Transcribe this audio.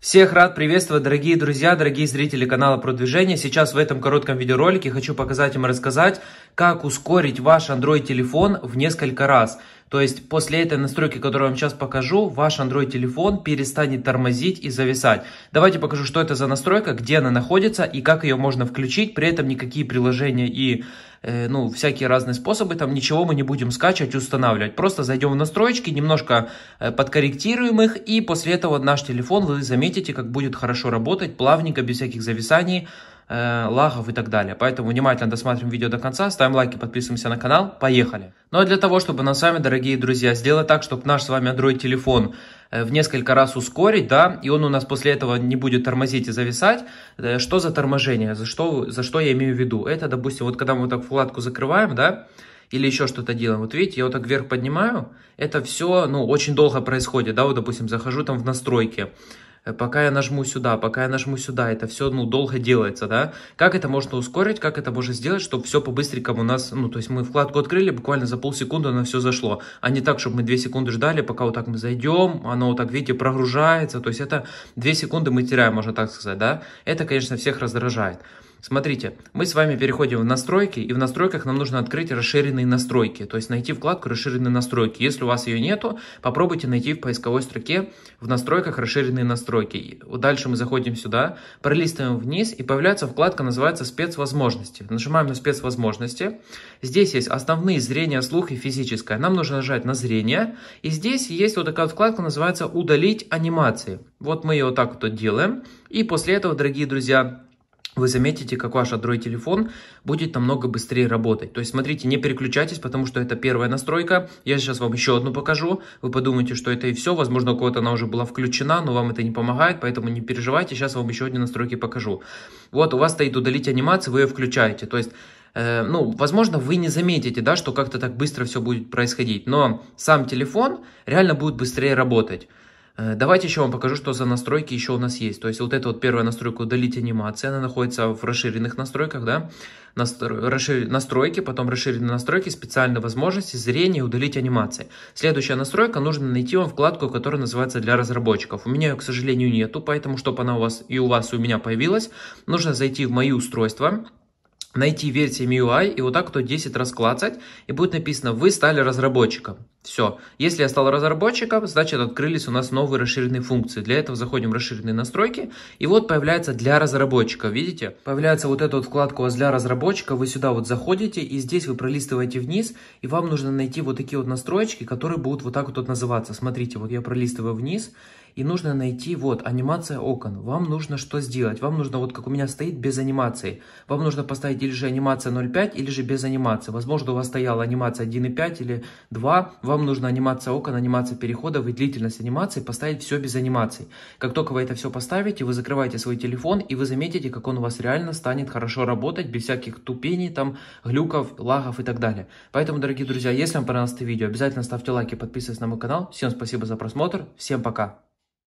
Всех рад приветствовать, дорогие друзья, дорогие зрители канала Продвижение. Сейчас в этом коротком видеоролике хочу показать вам и рассказать, как ускорить ваш Android телефон в несколько раз – то есть после этой настройки, которую я вам сейчас покажу, ваш Android телефон перестанет тормозить и зависать. Давайте покажу, что это за настройка, где она находится и как ее можно включить. При этом никакие приложения и э, ну, всякие разные способы, там ничего мы не будем скачивать, и устанавливать. Просто зайдем в настройки, немножко э, подкорректируем их и после этого наш телефон, вы заметите, как будет хорошо работать, плавненько, без всяких зависаний. Э, лагов и так далее. Поэтому внимательно досматриваем видео до конца, ставим лайки, подписываемся на канал. Поехали! Ну а для того, чтобы нас с вами, дорогие друзья, сделать так, чтобы наш с вами Android телефон э, в несколько раз ускорить, да, и он у нас после этого не будет тормозить и зависать. Э, что за торможение? За что, за что я имею в виду? Это, допустим, вот когда мы вот так вкладку закрываем, да, или еще что-то делаем. Вот видите, я вот так вверх поднимаю, это все, ну, очень долго происходит, да, вот, допустим, захожу там в настройки, Э, пока я нажму сюда, пока я нажму сюда, это все, ну, долго делается, да, как это можно ускорить, как это можно сделать, чтобы все по-быстренькому у нас, ну, то есть мы вкладку открыли, буквально за полсекунды оно все зашло, а не так, чтобы мы две секунды ждали, пока вот так мы зайдем, оно вот так, видите, прогружается, то есть это две секунды мы теряем, можно так сказать, да, это, конечно, всех раздражает. Смотрите, мы с вами переходим в настройки, и в настройках нам нужно открыть расширенные настройки, то есть найти вкладку расширенные настройки. Если у вас ее нету, попробуйте найти в поисковой строке в настройках расширенные настройки. Дальше мы заходим сюда, пролистываем вниз, и появляется вкладка, называется спецвозможности. Нажимаем на спецвозможности. Здесь есть основные зрение, слух и физическое. Нам нужно нажать на зрение, и здесь есть вот такая вкладка, называется удалить анимации. Вот мы ее вот так вот делаем, и после этого, дорогие друзья, вы заметите, как ваш Android телефон будет намного быстрее работать. То есть, смотрите, не переключайтесь, потому что это первая настройка. Я сейчас вам еще одну покажу. Вы подумаете, что это и все. Возможно, у кого-то она уже была включена, но вам это не помогает, поэтому не переживайте. Сейчас вам еще одни настройки покажу. Вот, у вас стоит удалить анимацию, вы ее включаете. То есть, э, ну, возможно, вы не заметите, да, что как-то так быстро все будет происходить. Но сам телефон реально будет быстрее работать. Э, давайте еще вам покажу, что за настройки еще у нас есть. То есть вот эта вот первая настройка «Удалить анимации», она находится в расширенных настройках, да? Настро... Расшир... Настройки, потом расширенные настройки, специальные возможности, зрение, удалить анимации. Следующая настройка, нужно найти вам вкладку, которая называется «Для разработчиков». У меня ее, к сожалению, нету, поэтому, чтобы она у вас и у вас, и у меня появилась, нужно зайти в «Мои устройства», найти версию MIUI и вот так вот 10 раз клацать, и будет написано «Вы стали разработчиком». Все. Если я стал разработчиком, значит открылись у нас новые расширенные функции. Для этого заходим в расширенные настройки. И вот появляется для разработчика. Видите? Появляется вот эта вот вкладка у вас для разработчика. Вы сюда вот заходите и здесь вы пролистываете вниз. И вам нужно найти вот такие вот настройки, которые будут вот так вот называться. Смотрите, вот я пролистываю вниз. И нужно найти вот анимация окон. Вам нужно что сделать? Вам нужно вот как у меня стоит без анимации. Вам нужно поставить или же анимация 0.5, или же без анимации. Возможно у вас стояла анимация 1.5 или 2 вам нужно анимация окон, анимация переходов и длительность анимации поставить все без анимаций. Как только вы это все поставите, вы закрываете свой телефон и вы заметите, как он у вас реально станет хорошо работать без всяких тупений, там, глюков, лагов и так далее. Поэтому, дорогие друзья, если вам понравилось это видео, обязательно ставьте лайки, подписывайтесь на мой канал. Всем спасибо за просмотр, всем пока!